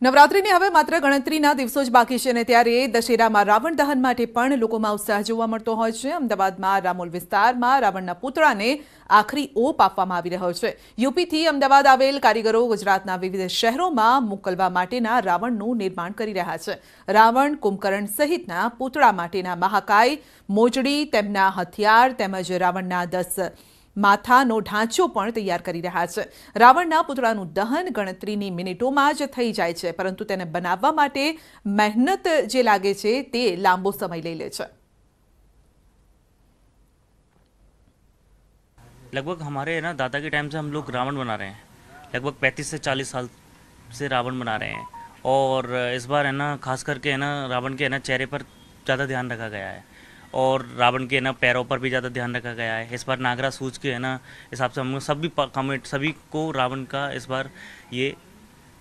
નવરાત્રીને હવે માત્ર ગણતરીના દિવસો જ બાકી છે અને ત્યારે દશેરામાં રાવણ દહન માટે પણ લોકોમાં ઉત્સાહ જોવા મળતો હોય છે અમદાવાદમાં રામול વિસ્તારમાં રાવણના પુતળાને આખરી ઓપ આપવામાં આવી રહ્યો છે યુપીટી અમદાવાદ આવેલ કારીગરો ગુજરાતના વિવિધ શહેરોમાં મોકલવા માટેના રાવણનું નિર્માણ કરી રહ્યા છે રાવણ કુંમકરણ સહિતના પુતળા માટેના મહકાય મોજડી તેના હથિયાર તેમજ રાવણના 10 માથાનો ઢાંચો પણ તૈયાર કરી રહ્યા છે રાવણના પુતળાનું દહન ગણતરીની મિનિટોમાં જ થઈ જાય છે પરંતુ તેને બનાવવા માટે મહેનત જે લાગે છે તે लगभग हमारे ना दादा के टाइम से हम लोग रावण बना रहे हैं लगभग पैंतीस से चालीस साल से रावण बना रहे हैं और इस बार है ना खास करके है ना रावण के है ना चेहरे पर ज़्यादा ध्यान रखा गया है और रावण के ना पैरों पर भी ज़्यादा ध्यान रखा गया है इस बार नागरा सूज के है ना हिसाब से हम सभी कमेंट सभी को रावण का इस बार ये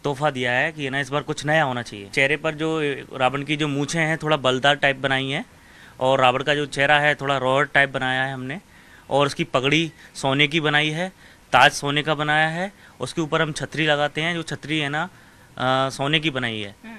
तोहफा दिया है कि ना इस बार कुछ नया होना चाहिए चेहरे पर जो रावण की जो मूछें हैं थोड़ा बलदार टाइप बनाई हैं और रावण का जो चेहरा है थोड़ा रोहर टाइप बनाया है हमने और उसकी पगड़ी सोने की बनाई है ताज सोने का बनाया है उसके ऊपर हम छतरी लगाते हैं जो छतरी है ना आ, सोने की बनाई है हम्म।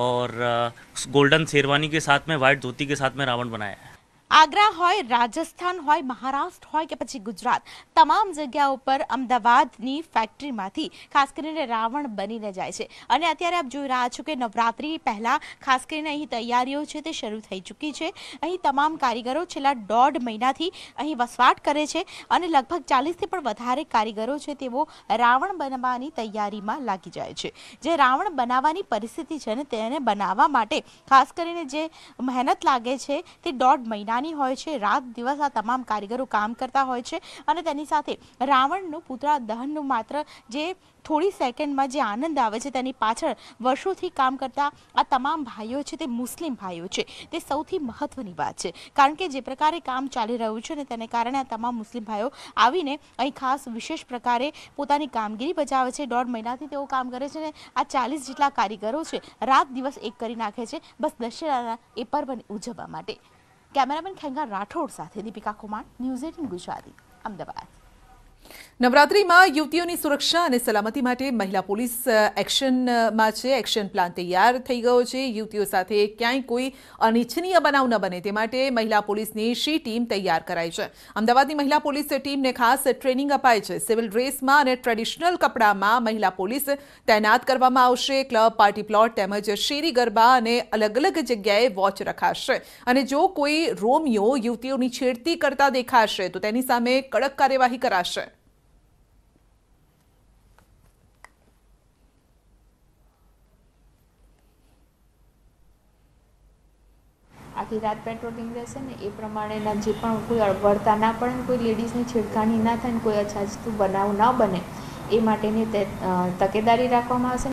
और आ, गोल्डन शेरवानी के साथ में वाइट धोती के साथ में रावण बनाया है આગ્રા હોય રાજસ્થાન હોય મહારાષ્ટ્ર હોય કે પછી ગુજરાત તમામ જગ્યાઓ પર અમદાવાદની ફેક્ટરીમાંથી ખાસ કરીને રાવણ બનીને જાય છે અને અત્યારે આપ જોઈ રહ્યા છો કે નવરાત્રી પહેલા ખાસ કરીને અહીં તૈયારીઓ છે તે શરૂ થઈ चुकी છે અહીં તમામ કારીગરો છેલ્લા 6 મહિનાથી અહીં વસવાટ કરે છે અને લગભગ 40 થી પણ વધારે કારીગરો છે તેવો રાવણ બનાવવાની તૈયારીમાં લાગી જાય છે જે રાવણ બનાવવાની પરિસ્થિતિ છે ને તેને બનાવવા માટે ખાસ કરીને જે મહેનત લાગે છે તે 6 મહિના જવાની હોય છે રાત દિવસ આ તમામ કારીગરો કામ કરતા હોય છે અને તેની સાથે રાવણનું પુતળા દહનનું માત્ર જે થોડી સેકન્ડમાં જે આનંદ આવે છે તેની પાછળ વર્ષોથી કામ કરતા આ તમામ ભાઈઓ છે તે મુસ્લિમ ભાઈઓ છે તે સૌથી મહત્વની વાત છે કારણ કે જે પ્રકારે કામ ચાલી રહ્યું છે ને તેને કારણે આ તમામ મુસ્લિમ ભાઈઓ આવીને અહીં ખાસ વિશેષ પ્રકારે પોતાની કામગીરી બજાવે છે દોઢ મહિનાથી તેઓ કામ કરે છે ને આ ચાલીસ જેટલા કારીગરો છે રાત દિવસ એક કરી નાખે છે બસ દશેરાના એ પર્વની ઉજવવા માટે કેમેરામેન ખેંગા રાઠોડ સાથે દીપિકા કુમાર ન્યૂઝ એટીન ગુજરાતી અમદાવાદ નવરાત્રીમાં યુવતીઓની સુરક્ષા અને સલામતી માટે મહિલા પોલીસ એક્શનમાં છે એક્શન પ્લાન તૈયાર થઈ ગયો છે યુવતીઓ સાથે ક્યાંય કોઈ અનિચ્છનીય બનાવ ન બને તે માટે મહિલા પોલીસની શી ટીમ તૈયાર કરાઈ છે અમદાવાદની મહિલા પોલીસની ટીમને ખાસ ટ્રેનિંગ અપાઈ છે સિવિલ ડ્રેસમાં અને ટ્રેડિશનલ કપડામાં મહિલા પોલીસ તૈનાત કરવામાં આવશે ક્લબ પાર્ટી પ્લોટ તેમજ શેરી ગરબા અને અલગ અલગ જગ્યાએ વોચ رکھاશે અને જો કોઈ રોમિયો યુવતીઓને છેડતી કરતા દેખાશે તો તેની સામે કડક કાર્યવાહી કરાશે આખી રાત પેટ્રોલિંગ રહેશે ને એ પ્રમાણેના જે પણ કોઈ અળવડતા ના પડે ને કોઈ લેડીઝની છેડખાની ના થાય ને કોઈ અછાજતું બનાવ ન બને એ માટેની તકેદારી રાખવામાં આવશે